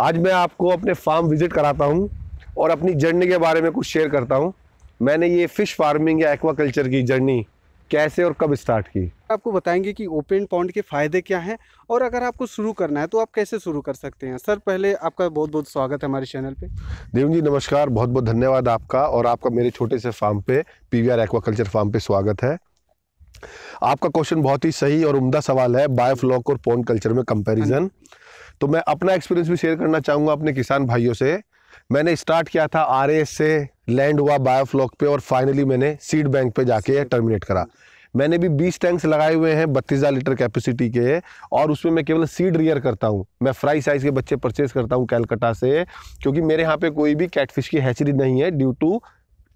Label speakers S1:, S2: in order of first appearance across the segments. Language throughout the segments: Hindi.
S1: आज मैं आपको अपने फार्म विज़िट कराता हूँ और अपनी जर्नी के बारे में कुछ शेयर करता हूँ मैंने ये फ़िश फार्मिंग या एक्वा कल्चर की जर्नी कैसे और कब स्टार्ट की आपको बताएंगे कि ओपन पॉन्ड के फ़ायदे क्या हैं और अगर आपको शुरू करना है तो आप कैसे शुरू कर सकते हैं सर पहले आपका बहुत बहुत स्वागत है हमारे चैनल पे देवन जी नमस्कार बहुत बहुत धन्यवाद आपका और आपका मेरे छोटे से फार्म पे पी वी एक्वाकल्चर फार्म पे स्वागत है आपका क्वेश्चन बहुत ही सही और उम्दा सवाल है बायोफ्लॉक और पॉन्ड कल्चर में कंपैरिजन तो मैं अपना एक्सपीरियंस भी शेयर करना चाहूँगा अपने किसान भाइयों से मैंने स्टार्ट किया था आर से लैंड हुआ बायोफ्लॉक पे और फाइनली मैंने सीड बैंक पे जाके टर्मिनेट करा मैंने भी 20 टैंक्स लगाए हुए हैं बत्तीस हज़ार लीटर कैपेसिटी के और उसमें मैं केवल सीड रियर करता हूँ मैं फ्राई साइज़ के बच्चे परचेज करता हूँ कैलकटा से क्योंकि मेरे यहाँ पे कोई भी कैटफिश की हैचरी नहीं है due to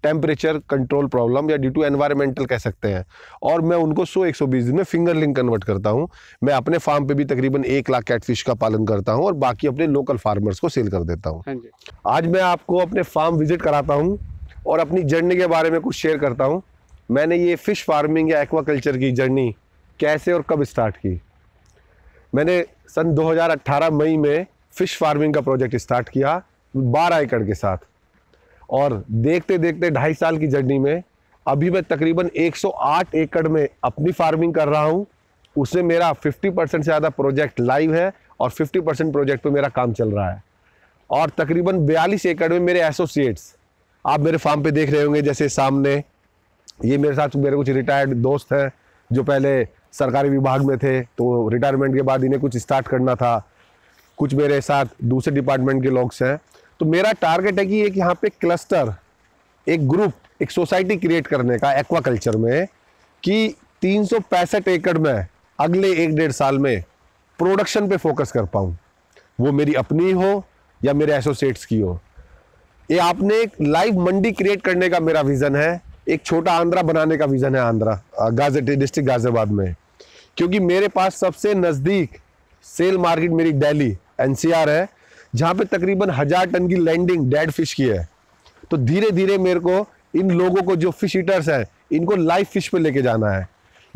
S1: temperature control problem या ड्यू टू एनवायरमेंटल कह सकते हैं और मैं उनको सौ बीस दिन में फिंगर लिंक कन्वर्ट करता हूँ मैं अपने फार्म पे भी तकरीबन एक लाख कैटफिश का पालन करता हूँ और बाकी अपने लोकल फार्मर्स को सेल कर देता हूँ हाँ आज मैं आपको अपने फार्म विजिट कराता हूँ और अपनी जर्नी के बारे में कुछ शेयर करता हूँ मैंने ये फ़िश फार्मिंग या एक्वाकल्चर की जर्नी कैसे और कब स्टार्ट की मैंने सन 2018 मई में फ़िश फार्मिंग का प्रोजेक्ट स्टार्ट किया बारह एकड़ के साथ और देखते देखते ढाई साल की जर्नी में अभी मैं तकरीबन 108 एकड़ में अपनी फार्मिंग कर रहा हूँ उसमें मेरा 50 परसेंट से ज़्यादा प्रोजेक्ट लाइव है और 50 परसेंट प्रोजेक्ट पे मेरा काम चल रहा है और तकरीबन 42 एकड़ में मेरे एसोसिएट्स आप मेरे फार्म पे देख रहे होंगे जैसे सामने ये मेरे साथ मेरे कुछ रिटायर्ड दोस्त हैं जो पहले सरकारी विभाग में थे तो रिटायरमेंट के बाद इन्हें कुछ स्टार्ट करना था कुछ मेरे साथ दूसरे डिपार्टमेंट के लोग हैं तो मेरा टारगेट है कि एक यहाँ पे क्लस्टर एक ग्रुप एक सोसाइटी क्रिएट करने का एक्वाकल्चर में कि तीन एकड़ में अगले एक डेढ़ साल में प्रोडक्शन पे फोकस कर पाऊँ वो मेरी अपनी हो या मेरे एसोसिएट्स की हो ये आपने एक लाइव मंडी क्रिएट करने का मेरा विज़न है एक छोटा आंध्रा बनाने का विज़न है आंध्रा गाजे डिस्ट्रिक्ट गाजियाबाद में क्योंकि मेरे पास सबसे नज़दीक सेल मार्केट मेरी दिल्ली एनसीआर है जहाँ पे तकरीबन हजार टन की लैंडिंग डेड फिश की है तो धीरे धीरे मेरे को इन लोगों को जो फिश ईटर्स हैं इनको लाइव फिश पे लेके जाना है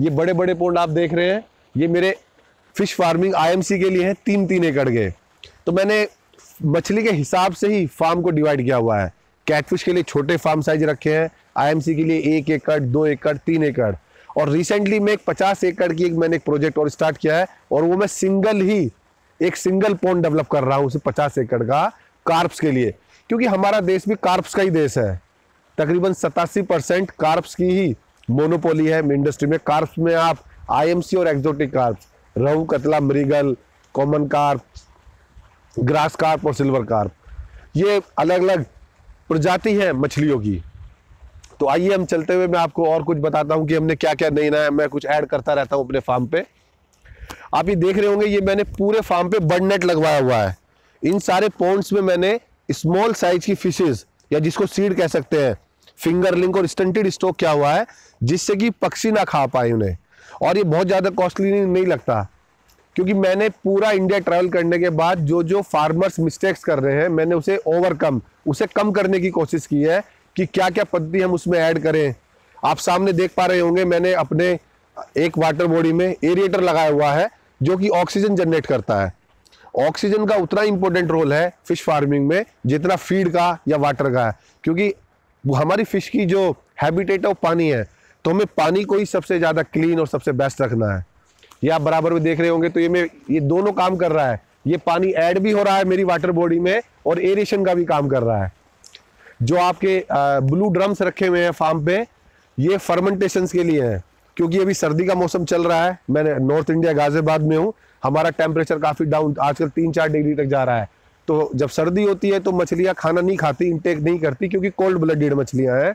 S1: ये बड़े बड़े पोर्ट आप देख रहे हैं ये मेरे फिश फार्मिंग आईएमसी के लिए हैं तीन तीन एकड़ के तो मैंने मछली के हिसाब से ही फार्म को डिवाइड किया हुआ है कैटफिश के लिए छोटे फार्म साइज रखे हैं आईएमसी के लिए एक एकड़ दो एकड़ तीन एकड़ और रिसेंटली मैं एक पचास एकड़ की एक मैंने एक प्रोजेक्ट और स्टार्ट किया है और वो मैं सिंगल ही एक सिंगल पॉन्ड डेवलप कर रहा हूँ उसे पचास एकड़ का कार्प्स के लिए क्योंकि हमारा देश भी कार्प्स का ही देश है तकरीबन सतासी परसेंट कार्प्स की ही मोनोपोली है इंडस्ट्री में कार्प्स में आप आईएमसी और exotic carps rohu catla mrigal common carp grass carp और सिल्वर कार्प ये अलग अलग प्रजाति है मछलियों की तो आइए हम चलते हुए मैं आपको और कुछ बताता हूँ कि हमने क्या क्या नई नया मैं कुछ ऐड करता रहता हूँ अपने फार्म पे आप ये देख रहे होंगे ये मैंने पूरे फार्म पे बर्ड नेट लगवाया हुआ है इन सारे पॉन्ट्स में मैंने स्मॉल साइज की फिशेज या जिसको सीड कह सकते हैं फिंगरलिंग और स्टंटेड स्टॉक क्या हुआ है जिससे कि पक्षी ना खा पाए उन्हें और ये बहुत ज़्यादा कॉस्टली नहीं लगता क्योंकि मैंने पूरा इंडिया ट्रैवल करने के बाद जो जो फार्मर्स मिस्टेक्स कर रहे हैं मैंने उसे ओवरकम उसे कम करने की कोशिश की है कि क्या क्या पद्धति हम उसमें ऐड करें आप सामने देख पा रहे होंगे मैंने अपने एक वाटर बॉडी में एरिएटर लगाया हुआ है जो कि ऑक्सीजन जनरेट करता है ऑक्सीजन का उतना इंपॉर्टेंट रोल है फिश फार्मिंग में जितना फीड का या वाटर का है क्योंकि हमारी फिश की जो हैबिटेट है वो पानी है तो हमें पानी को ही सबसे ज़्यादा क्लीन और सबसे बेस्ट रखना है ये आप बराबर में देख रहे होंगे तो ये मैं ये दोनों काम कर रहा है ये पानी ऐड भी हो रहा है मेरी वाटर बॉडी में और एरिएशन का भी काम कर रहा है जो आपके ब्लू ड्रम्स रखे हुए हैं फार्म पे ये फर्मेंटेशन के लिए हैं क्योंकि अभी सर्दी का मौसम चल रहा है मैं नॉर्थ इंडिया गाजियाबाद में हूँ हमारा टेम्परेचर काफ़ी डाउन आजकल तीन चार डिग्री तक जा रहा है तो जब सर्दी होती है तो मछलियाँ खाना नहीं खाती इंटेक नहीं करती क्योंकि कोल्ड ब्लडेड मछलियाँ हैं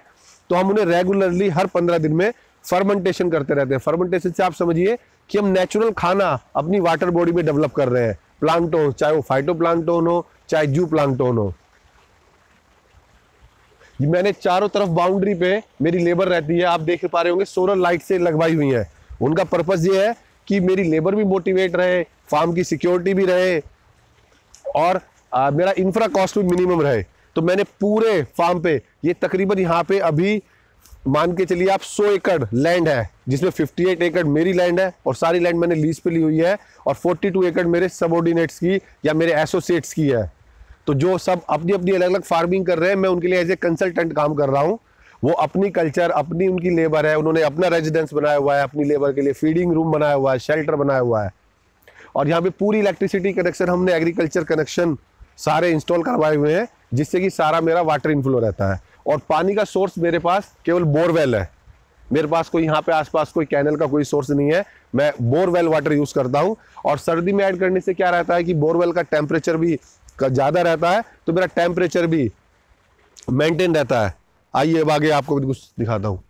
S1: तो हम उन्हें रेगुलरली हर पंद्रह दिन में फर्मेंटेशन करते रहते हैं फर्मेंटेशन से आप समझिए कि हम नेचुरल खाना अपनी वाटर बॉडी में डेवलप कर रहे हैं प्लांटोन चाहे वो फाइटो प्लांटोन हो चाहे जू प्लांटोन हो मैंने चारों तरफ बाउंड्री पे मेरी लेबर रहती है आप देख पा रहे होंगे सोलर लाइट से लगवाई हुई है उनका पर्पज़ ये है कि मेरी लेबर भी मोटिवेट रहे फार्म की सिक्योरिटी भी रहे और आ, मेरा इंफ्रा कॉस्ट भी मिनिमम रहे तो मैंने पूरे फार्म पे ये तकरीबन यहाँ पे अभी मान के चलिए आप 100 एकड़ लैंड है जिसमें 58 एकड़ मेरी लैंड है और सारी लैंड मैंने लीज पे ली हुई है और 42 एकड़ मेरे सबोर्डिनेट्स की या मेरे एसोसिएट्स की है तो जो सब अपनी अपनी अलग अलग फार्मिंग कर रहे हैं मैं उनके लिए एज ए कंसल्टेंट काम कर रहा हूँ वो अपनी कल्चर अपनी उनकी लेबर है उन्होंने अपना रेजिडेंस बनाया हुआ है अपनी लेबर के लिए फीडिंग रूम बनाया हुआ है शेल्टर बनाया हुआ है और यहाँ पे पूरी इलेक्ट्रिसिटी कनेक्शन हमने एग्रीकल्चर कनेक्शन सारे इंस्टॉल करवाए हुए हैं जिससे कि सारा मेरा वाटर इनफ्लो रहता है और पानी का सोर्स मेरे पास केवल बोरवेल है मेरे पास कोई यहाँ पे आसपास कोई कैनल का कोई सोर्स नहीं है मैं बोरवेल वाटर यूज़ करता हूँ और सर्दी में ऐड करने से क्या रहता है कि बोरवेल का टेम्परेचर भी ज़्यादा रहता है तो मेरा टेम्परेचर भी मेंटेन रहता है आइए अब आगे आपको भी कुछ दिखाता हूँ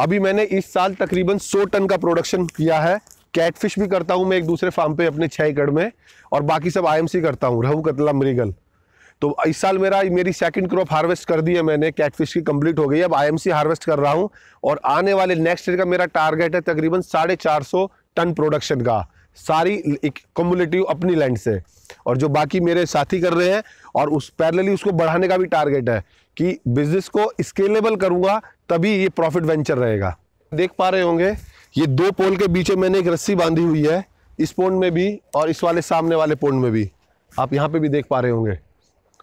S1: अभी मैंने इस साल तकरीबन 100 टन का प्रोडक्शन किया है कैटफिश भी करता हूं मैं एक दूसरे फार्म पे अपने छह एकड़ में और बाकी सब आईएमसी करता हूं रहू कतला मरीगल तो इस साल मेरा मेरी सेकंड क्रॉप हार्वेस्ट कर दी है मैंने कैटफिश की कंप्लीट हो गई है अब आईएमसी हार्वेस्ट कर रहा हूँ और आने वाले नेक्स्ट ईयर का मेरा टारगेट है तकरीबन साढ़े चार सौ टन प्रोडक्शन का सारी कम्युनिटी अपनी लैंड से और जो बाकी मेरे साथी कर रहे हैं और उस पैरेलली उसको बढ़ाने का भी टारगेट है कि बिजनेस को स्केलेबल करूँगा तभी ये प्रॉफिट वेंचर रहेगा देख पा रहे होंगे ये दो पोल के बीच में मैंने एक रस्सी बांधी हुई है इस पोन में भी और इस वाले सामने वाले पोन में भी आप यहाँ पे भी देख पा रहे होंगे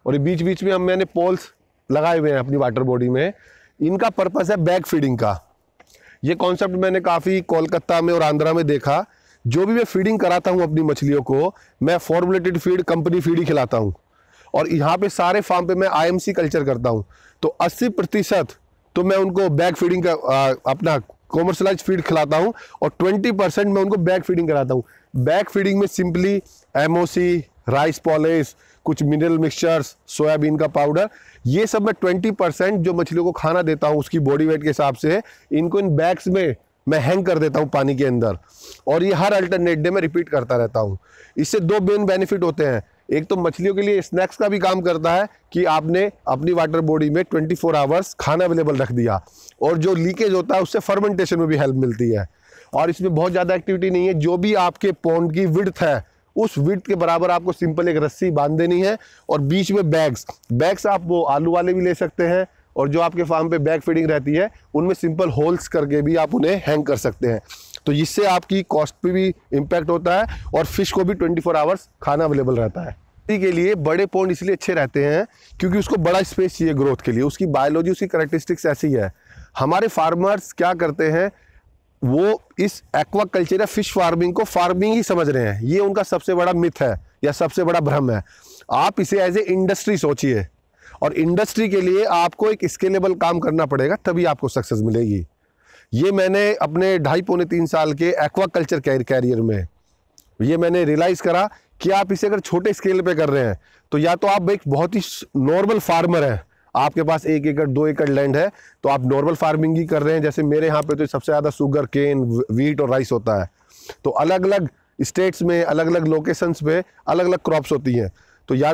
S1: और ये बीच बीच में हम मैंने पोल्स लगाए हुए हैं अपनी वाटर बॉडी में इनका पर्पस है बैग फीडिंग का ये कॉन्सेप्ट मैंने काफ़ी कोलकाता में और आंध्रा में देखा जो भी मैं फीडिंग कराता हूँ अपनी मछलियों को मैं फॉर्मुलेटेड फीड कंपनी फीड ही खिलाता हूँ और यहाँ पे सारे फार्म पे मैं आईएमसी कल्चर करता हूँ तो 80 प्रतिशत तो मैं उनको बैग फीडिंग का आ, अपना कॉमर्शलाइज फीड खिलाता हूँ और 20 परसेंट मैं उनको बैग फीडिंग कराता हूँ बैग फीडिंग में सिंपली एमओसी राइस पॉलिस कुछ मिनरल मिक्सचर्स सोयाबीन का पाउडर ये सब मैं ट्वेंटी परसेंट जो मछलियों को खाना देता हूँ उसकी बॉडी वेट के हिसाब से इनको इन बैग्स में मैं हैंग कर देता हूँ पानी के अंदर और ये हर अल्टरनेट डे में रिपीट करता रहता हूँ इससे दो मेन बेनिफिट होते हैं एक तो मछलियों के लिए स्नैक्स का भी काम करता है कि आपने अपनी वाटर बॉडी में 24 फोर आवर्स खाना अवेलेबल रख दिया और जो लीकेज होता है उससे फर्मेंटेशन में भी हेल्प मिलती है और इसमें बहुत ज़्यादा एक्टिविटी नहीं है जो भी आपके पौंड की विड्थ है उस विट के बराबर आपको सिंपल एक रस्सी बांध देनी है और बीच में बैग्स बैग्स आप वो आलू वाले भी ले सकते हैं और जो आपके फार्म पे बैग फीडिंग रहती है उनमें सिंपल होल्स करके भी आप उन्हें हैंग कर सकते हैं तो इससे आपकी कॉस्ट पे भी इम्पैक्ट होता है और फिश को भी 24 फोर आवर्स खाना अवेलेबल रहता है इसी के लिए बड़े पोन्ड इसलिए अच्छे रहते हैं क्योंकि उसको बड़ा स्पेस चाहिए ग्रोथ के लिए उसकी बायोलॉजी उसकी करेक्टिस्टिक्स ऐसी है हमारे फार्मर्स क्या करते हैं वो इस एक्वा कल्चर या फिश फार्मिंग को फार्मिंग ही समझ रहे हैं ये उनका सबसे बड़ा मिथ है या सबसे बड़ा भ्रम है आप इसे एज ए इंडस्ट्री सोचिए और इंडस्ट्री के लिए आपको एक स्केलेबल काम करना पड़ेगा तभी आपको सक्सेस मिलेगी ये मैंने अपने ढाई पौने तीन साल के एक्वा कल्चर कैरियर में ये मैंने रियलाइज़ करा कि आप इसे अगर छोटे स्केल पे कर रहे हैं तो या तो आप एक बहुत ही नॉर्मल फार्मर हैं आपके पास एक एकड़ दो एकड़ लैंड है तो आप नॉर्मल फार्मिंग ही कर रहे हैं जैसे मेरे यहाँ पे तो सबसे ज़्यादा शुगर केन वीट और राइस होता है तो अलग अलग स्टेट्स में अलग अलग लोकेशंस पे अलग अलग क्रॉप्स होती हैं तो या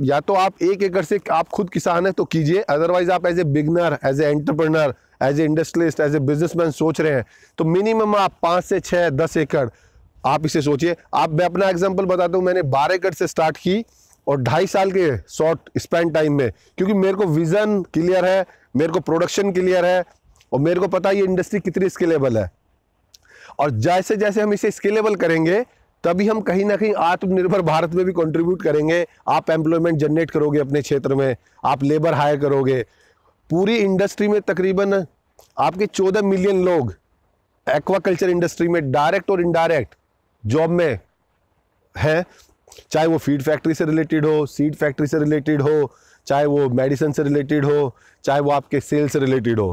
S1: या तो आप एक एकड़ से आप खुद किसान हैं तो कीजिए अदरवाइज आप as a beginner as a entrepreneur as a industrialist as a businessman सोच रहे हैं तो मिनिमम आप पाँच से छः दस एकड़ आप इसे सोचिए आप मैं अपना एग्जाम्पल बताता हूँ मैंने बारह एकड़ से स्टार्ट की और ढाई साल के शॉर्ट स्पैन टाइम में क्योंकि मेरे को विज़न क्लियर है मेरे को प्रोडक्शन क्लियर है और मेरे को पता है ये इंडस्ट्री कितनी स्केलेबल है और जैसे जैसे हम इसे स्केलेबल करेंगे तभी हम कहीं ना कहीं आत्मनिर्भर भारत में भी कंट्रीब्यूट करेंगे आप एम्प्लॉयमेंट जनरेट करोगे अपने क्षेत्र में आप लेबर हायर करोगे पूरी इंडस्ट्री में तकरीबन आपके चौदह मिलियन लोग एक्वाकल्चर इंडस्ट्री में डायरेक्ट और इनडायरेक्ट जॉब में हैं चाहे वो फीड फैक्ट्री से रिलेटेड हो सीड फैक्ट्री से रिलेटेड हो चाहे वो मेडिसिन से रिलेटेड हो चाहे वो आपके सेल से रिलेटेड हो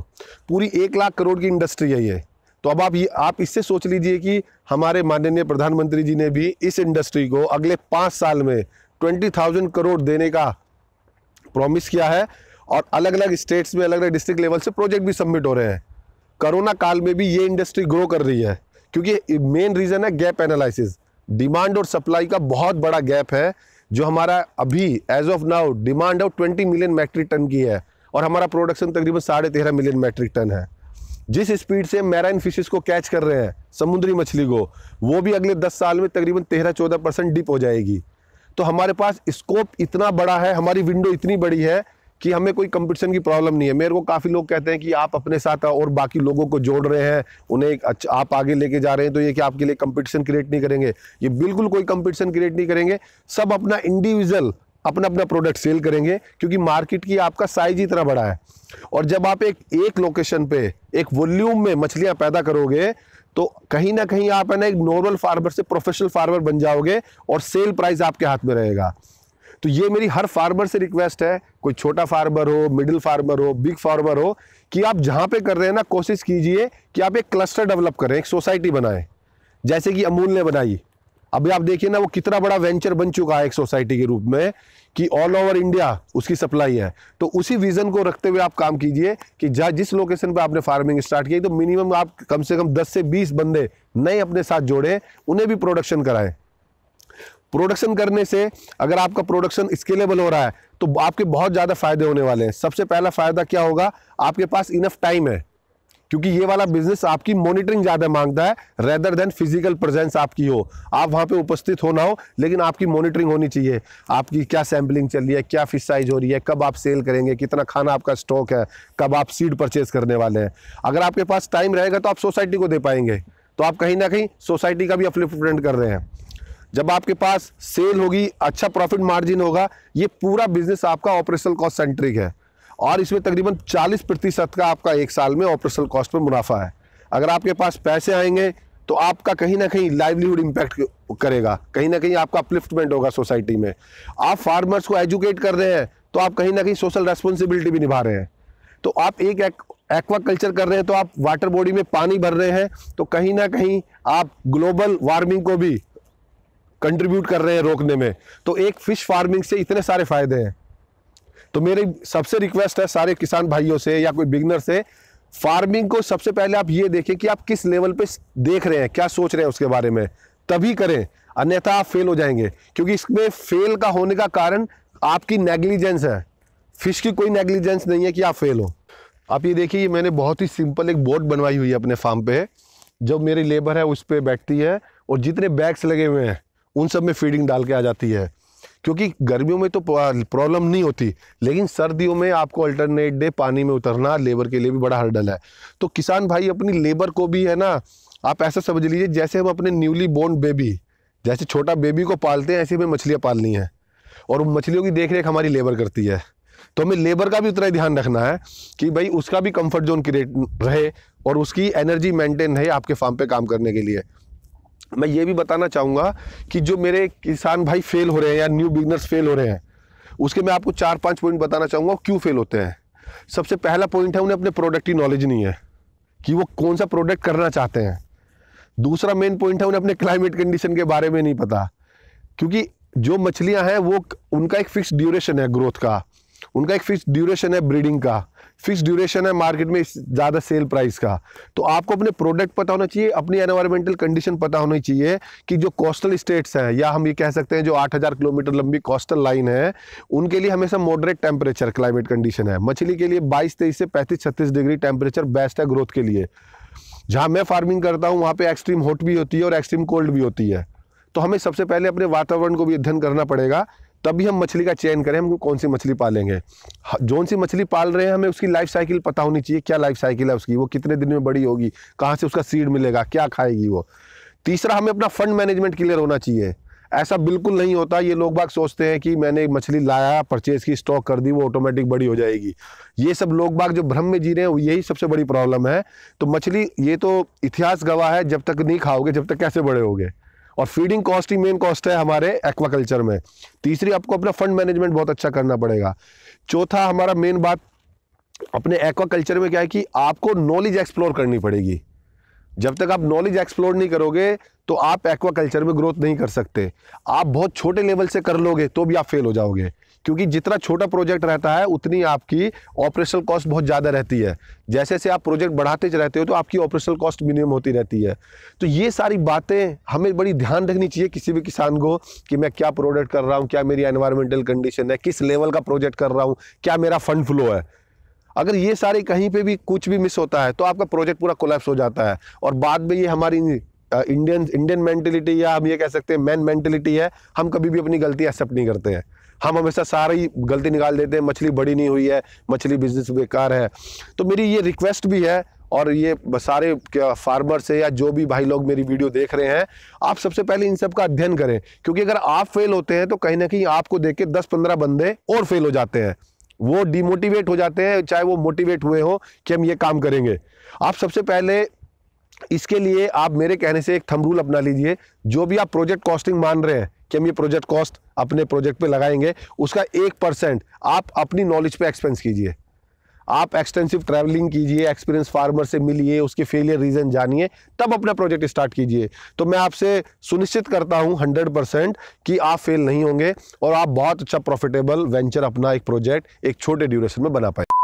S1: पूरी एक लाख करोड़ की इंडस्ट्री है ये तो अब आप ये आप इससे सोच लीजिए कि हमारे माननीय प्रधानमंत्री जी ने भी इस इंडस्ट्री को अगले पाँच साल में ट्वेंटी थाउजेंड करोड़ देने का प्रॉमिस किया है और अलग अलग स्टेट्स में अलग अलग डिस्ट्रिक्ट लेवल से प्रोजेक्ट भी सबमिट हो रहे हैं कोरोना काल में भी ये इंडस्ट्री ग्रो कर रही है क्योंकि मेन रीज़न है गैप एनालिसिस डिमांड और सप्लाई का बहुत बड़ा गैप है जो हमारा अभी as of now demand of twenty million metric ton की है और हमारा प्रोडक्शन तकरीबन साढ़े तेरह मिलियन मैट्रिक टन है जिस स्पीड से मैराइन फिशेस को कैच कर रहे हैं समुद्री मछली को वो भी अगले दस साल में तकरीबन तेरह चौदह परसेंट डिप हो जाएगी तो हमारे पास स्कोप इतना बड़ा है हमारी विंडो इतनी बड़ी है कि हमें कोई कंपटीशन की प्रॉब्लम नहीं है मेरे को काफ़ी लोग कहते हैं कि आप अपने साथ और बाकी लोगों को जोड़ रहे हैं उन्हें अच्छा, आप आगे लेके जा रहे हैं तो ये कि आपके लिए कंपटीशन क्रिएट नहीं करेंगे ये बिल्कुल कोई कंपटीशन क्रिएट नहीं करेंगे सब अपना इंडिविजुअल अपना अपना प्रोडक्ट सेल करेंगे क्योंकि मार्केट की आपका साइज इतना बड़ा है और जब आप एक एक लोकेशन पे एक वॉल्यूम में मछलियां पैदा करोगे तो कहीं ना कहीं आप है ना एक नॉर्मल फार्मर से प्रोफेशनल फार्मर बन जाओगे और सेल प्राइस आपके हाथ में रहेगा तो ये मेरी हर फार्मर से रिक्वेस्ट है कोई छोटा फार्मर हो मिडिल फार्मर हो बिग फार्मर हो कि आप जहाँ पे कर रहे हैं ना कोशिश कीजिए कि आप एक क्लस्टर डेवलप करें एक सोसाइटी बनाएं जैसे कि अमूल ने बनाई अभी आप देखिए ना वो कितना बड़ा वेंचर बन चुका है एक सोसाइटी के रूप में कि ऑल ओवर इंडिया उसकी सप्लाई है तो उसी विज़न को रखते हुए आप काम कीजिए कि जहाँ जिस लोकेशन पर आपने फार्मिंग स्टार्ट की तो मिनिमम आप कम से कम दस से बीस बंदे नए अपने साथ जोड़ें उन्हें भी प्रोडक्शन कराएं प्रोडक्शन करने से अगर आपका प्रोडक्शन स्केलेबल हो रहा है तो आपके बहुत ज़्यादा फायदे होने वाले हैं सबसे पहला फ़ायदा क्या होगा आपके पास इनफ टाइम है क्योंकि ये वाला बिजनेस आपकी मॉनिटरिंग ज़्यादा मांगता है रेदर देन फिजिकल प्रेजेंस आपकी हो आप वहाँ पे उपस्थित हो ना हो लेकिन आपकी मॉनिटरिंग होनी चाहिए आपकी क्या सैम्पलिंग चल रही है क्या फिश साइज हो रही है कब आप सेल करेंगे कितना खाना आपका स्टॉक है कब आप सीड परचेज करने वाले हैं अगर आपके पास टाइम रहेगा तो आप सोसाइटी को दे पाएंगे तो आप कहीं ना कहीं सोसाइटी का भी अपलिफ्टमेंट कर रहे हैं जब आपके पास सेल होगी अच्छा प्रॉफिट मार्जिन होगा ये पूरा बिजनेस आपका ऑपरेशनल कॉस्ट सेंट्रिक है और इसमें तकरीबन 40 प्रतिशत का आपका एक साल में ऑपरेशनल कॉस्ट पर मुनाफा है अगर आपके पास पैसे आएंगे तो आपका कहीं ना कहीं लाइवलीहुड इम्पैक्ट करेगा कहीं ना कहीं आपका अपलिफ्टमेंट होगा सोसाइटी में आप फार्मर्स को एजुकेट कर रहे हैं तो आप कहीं ना कहीं सोशल रेस्पॉन्सिबिलिटी भी निभा रहे हैं तो आप एक एक्वा कल्चर कर रहे हैं तो आप वाटर बॉडी में पानी भर रहे हैं तो कहीं ना कहीं आप ग्लोबल वार्मिंग को भी कंट्रीब्यूट कर रहे हैं रोकने में तो एक फ़िश फार्मिंग से इतने सारे फ़ायदे हैं तो मेरी सबसे रिक्वेस्ट है सारे किसान भाइयों से या कोई बिगनर से फार्मिंग को सबसे पहले आप ये देखें कि आप किस लेवल पे देख रहे हैं क्या सोच रहे हैं उसके बारे में तभी करें अन्यथा आप फेल हो जाएंगे क्योंकि इसमें फेल का होने का कारण आपकी नेग्लिजेंस है फिश की कोई नेग्लिजेंस नहीं है कि आप फेल हो आप ये देखिए मैंने बहुत ही सिंपल एक बोट बनवाई हुई है अपने फार्म पे जब मेरी लेबर है उस पर बैठती है और जितने बैग्स लगे हुए हैं उन सब में फीडिंग डाल के आ जाती है क्योंकि गर्मियों में तो प्रॉब्लम नहीं होती लेकिन सर्दियों में आपको अल्टरनेट डे पानी में उतरना लेबर के लिए भी बड़ा हर्डल है तो किसान भाई अपनी लेबर को भी है ना आप ऐसा समझ लीजिए जैसे हम अपने न्यूली बोर्न बेबी जैसे छोटा बेबी को पालते हैं ऐसे हमें मछलियाँ पालनी है और मछलियों की देखरेख हमारी लेबर करती है तो हमें लेबर का भी उतना ही ध्यान रखना है कि भाई उसका भी कंफर्ट जोन क्रिएट रहे और उसकी एनर्जी मेंटेन रहे आपके फार्म पे काम करने के लिए मैं ये भी बताना चाहूँगा कि जो मेरे किसान भाई फेल हो रहे हैं या न्यू बिगनर्स फेल हो रहे हैं उसके मैं आपको चार पाँच पॉइंट बताना चाहूँगा क्यों फेल होते हैं सबसे पहला पॉइंट है उन्हें अपने प्रोडक्ट की नॉलेज नहीं है कि वो कौन सा प्रोडक्ट करना चाहते हैं दूसरा मेन पॉइंट है उन्हें अपने क्लाइमेट कंडीशन के बारे में नहीं पता क्योंकि जो मछलियाँ हैं वो उनका एक फिक्स ड्यूरेशन है ग्रोथ का उनका एक फिक्स ड्यूरेशन है ब्रीडिंग का फिक्स ड्यूरेशन है मार्केट में ज़्यादा सेल प्राइस का तो आपको अपने प्रोडक्ट पता होना चाहिए अपनी एनवायरमेंटल कंडीशन पता होनी चाहिए कि जो कोस्टल स्टेट्स हैं या हम ये कह सकते हैं जो 8000 किलोमीटर लंबी कोस्टल लाइन है उनके लिए हमेशा मॉडरेट टेम्परेचर क्लाइमेट कंडीशन है मछली के लिए बाईस तेईस से पैंतीस छत्तीस डिग्री टेम्परेचर बेस्ट है ग्रोथ के लिए जहाँ मैं फार्मिंग करता हूँ वहाँ पर एक्सट्रीम हॉट भी होती है और एक्सट्रीम कोल्ड भी होती है तो हमें सबसे पहले अपने वातावरण को भी अध्ययन करना पड़ेगा तभी हम मछली का चयन करें हम कौन सी मछली पालेंगे जौन सी मछली पाल रहे हैं हमें उसकी लाइफ साइकिल पता होनी चाहिए क्या लाइफ साइकिल है उसकी वो कितने दिन में बड़ी होगी कहाँ से उसका सीड मिलेगा क्या खाएगी वो तीसरा हमें अपना फंड मैनेजमेंट क्लियर होना चाहिए ऐसा बिल्कुल नहीं होता ये लोग बाग सोचते हैं कि मैंने मछली लाया परचेज की स्टॉक कर दी वो ऑटोमेटिक बड़ी हो जाएगी ये सब लोग बाग जो भ्रम में जी रहे हैं यही सबसे बड़ी प्रॉब्लम है तो मछली ये तो इतिहास गवाह है जब तक नहीं खाओगे जब तक कैसे बड़े होगे और फीडिंग कॉस्ट ही मेन कॉस्ट है हमारे एक्वाकल्चर में तीसरी आपको अपना फंड मैनेजमेंट बहुत अच्छा करना पड़ेगा चौथा हमारा मेन बात अपने एक्वाकल्चर में क्या है कि आपको नॉलेज एक्सप्लोर करनी पड़ेगी जब तक आप नॉलेज एक्सप्लोर नहीं करोगे तो आप एक्वाकल्चर में ग्रोथ नहीं कर सकते आप बहुत छोटे लेवल से कर लोगे तो भी आप फेल हो जाओगे क्योंकि जितना छोटा प्रोजेक्ट रहता है उतनी आपकी ऑपरेशनल कॉस्ट बहुत ज़्यादा रहती है जैसे जैसे आप प्रोजेक्ट बढ़ाते रहते हो तो आपकी ऑपरेशनल कॉस्ट मिनिमम होती रहती है तो ये सारी बातें हमें बड़ी ध्यान रखनी चाहिए किसी भी किसान को कि मैं क्या प्रोडक्ट कर रहा हूँ क्या मेरी एनवायरमेंटल कंडीशन है किस लेवल का प्रोजेक्ट कर रहा हूँ क्या मेरा फंड फ्लो है अगर ये सारे कहीं पे भी कुछ भी मिस होता है तो आपका प्रोजेक्ट पूरा कोलैप्स हो जाता है और बाद में ये हमारी इंडियन इंडियन मेंटेलिटी या हम ये कह सकते हैं मैन मेंटेलिटी है हम कभी भी अपनी गलती एक्सेप्ट नहीं करते हैं हम हमेशा सारी गलती निकाल देते हैं मछली बड़ी नहीं हुई है मछली बिजनेस बेकार है तो मेरी ये रिक्वेस्ट भी है और ये सारे फार्मर से या जो भी भाई लोग मेरी वीडियो देख रहे हैं आप सबसे पहले इन सब का अध्ययन करें क्योंकि अगर आप फेल होते हैं तो कहीं ना कहीं आपको देख के दस पंद्रह बंदे और फेल हो जाते हैं वो डिमोटिवेट हो जाते हैं चाहे वो मोटिवेट हुए हो कि हम ये काम करेंगे आप सबसे पहले इसके लिए आप मेरे कहने से एक थम रूल अपना लीजिए जो भी आप प्रोजेक्ट कॉस्टिंग मान रहे हैं कि हम ये प्रोजेक्ट कॉस्ट अपने प्रोजेक्ट पे लगाएंगे उसका एक परसेंट आप अपनी नॉलेज पे एक्सपेंस कीजिए आप एक्सटेंसिव ट्रैवलिंग कीजिए एक्सपीरियंस फार्मर से मिलिए उसके फेलियर रीज़न जानिए तब अपना प्रोजेक्ट स्टार्ट कीजिए तो मैं आपसे सुनिश्चित करता हूँ हंड्रेड परसेंट कि आप फेल नहीं होंगे और आप बहुत अच्छा प्रॉफिटेबल वेंचर अपना एक प्रोजेक्ट एक छोटे ड्यूरेशन में बना पाए